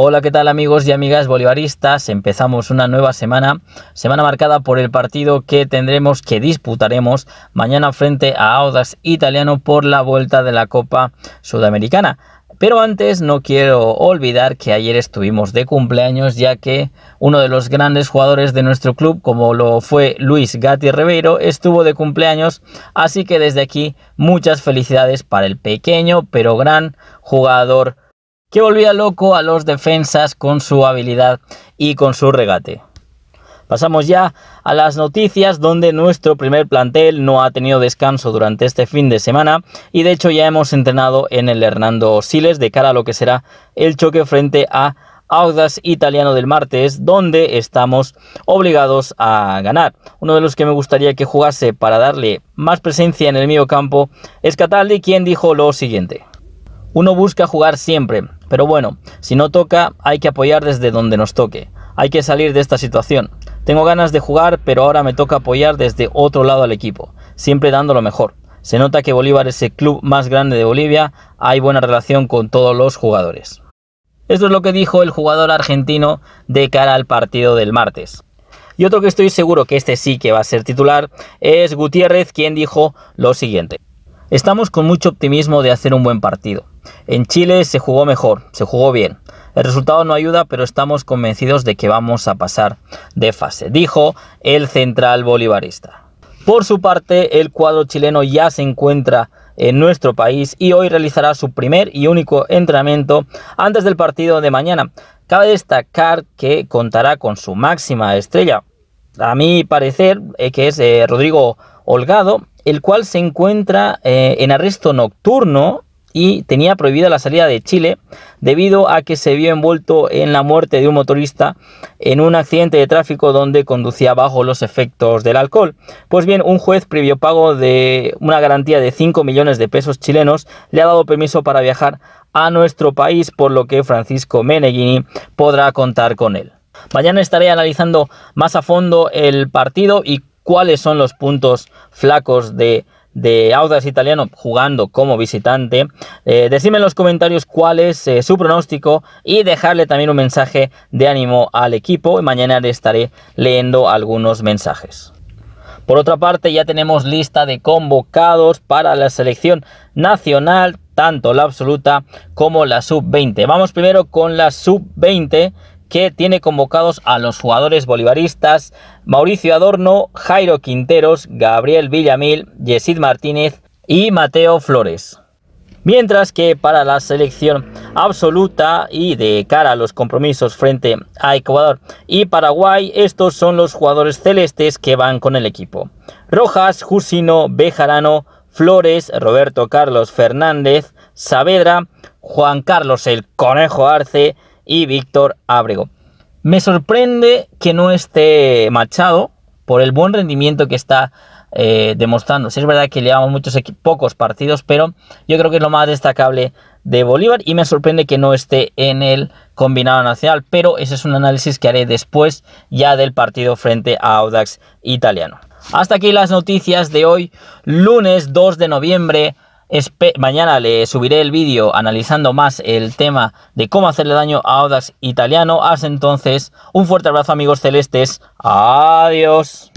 Hola, ¿qué tal amigos y amigas bolivaristas? Empezamos una nueva semana, semana marcada por el partido que tendremos, que disputaremos mañana frente a Audas Italiano por la vuelta de la Copa Sudamericana. Pero antes no quiero olvidar que ayer estuvimos de cumpleaños ya que uno de los grandes jugadores de nuestro club, como lo fue Luis Gatti Ribeiro, estuvo de cumpleaños, así que desde aquí muchas felicidades para el pequeño pero gran jugador que volvía loco a los defensas con su habilidad y con su regate. Pasamos ya a las noticias donde nuestro primer plantel no ha tenido descanso durante este fin de semana y de hecho ya hemos entrenado en el Hernando Siles de cara a lo que será el choque frente a Audas Italiano del martes, donde estamos obligados a ganar. Uno de los que me gustaría que jugase para darle más presencia en el mío campo es Cataldi, quien dijo lo siguiente. Uno busca jugar siempre, pero bueno, si no toca, hay que apoyar desde donde nos toque. Hay que salir de esta situación. Tengo ganas de jugar, pero ahora me toca apoyar desde otro lado al equipo, siempre dando lo mejor. Se nota que Bolívar es el club más grande de Bolivia, hay buena relación con todos los jugadores. Esto es lo que dijo el jugador argentino de cara al partido del martes. Y otro que estoy seguro que este sí que va a ser titular es Gutiérrez, quien dijo lo siguiente. Estamos con mucho optimismo de hacer un buen partido. En Chile se jugó mejor, se jugó bien. El resultado no ayuda, pero estamos convencidos de que vamos a pasar de fase, dijo el central bolivarista. Por su parte, el cuadro chileno ya se encuentra en nuestro país y hoy realizará su primer y único entrenamiento antes del partido de mañana. Cabe destacar que contará con su máxima estrella, a mi parecer, eh, que es eh, Rodrigo Holgado, el cual se encuentra eh, en arresto nocturno y tenía prohibida la salida de Chile debido a que se vio envuelto en la muerte de un motorista en un accidente de tráfico donde conducía bajo los efectos del alcohol. Pues bien, un juez previo pago de una garantía de 5 millones de pesos chilenos le ha dado permiso para viajar a nuestro país, por lo que Francisco Meneghini podrá contar con él. Mañana estaré analizando más a fondo el partido y cuáles son los puntos flacos de, de Audas Italiano jugando como visitante. Eh, decime en los comentarios cuál es eh, su pronóstico y dejarle también un mensaje de ánimo al equipo. Mañana le estaré leyendo algunos mensajes. Por otra parte, ya tenemos lista de convocados para la selección nacional, tanto la absoluta como la sub-20. Vamos primero con la sub-20, que tiene convocados a los jugadores bolivaristas Mauricio Adorno, Jairo Quinteros, Gabriel Villamil, Yesid Martínez y Mateo Flores. Mientras que para la selección absoluta y de cara a los compromisos frente a Ecuador y Paraguay, estos son los jugadores celestes que van con el equipo. Rojas, Jusino, Bejarano, Flores, Roberto Carlos Fernández, Saavedra, Juan Carlos el Conejo Arce, y Víctor Ábrego. Me sorprende que no esté Machado por el buen rendimiento que está eh, demostrando. Si es verdad que llevamos muchos pocos partidos, pero yo creo que es lo más destacable de Bolívar y me sorprende que no esté en el combinado nacional, pero ese es un análisis que haré después ya del partido frente a Audax italiano. Hasta aquí las noticias de hoy, lunes 2 de noviembre mañana le subiré el vídeo analizando más el tema de cómo hacerle daño a Audax italiano. Hasta entonces, un fuerte abrazo amigos celestes. Adiós.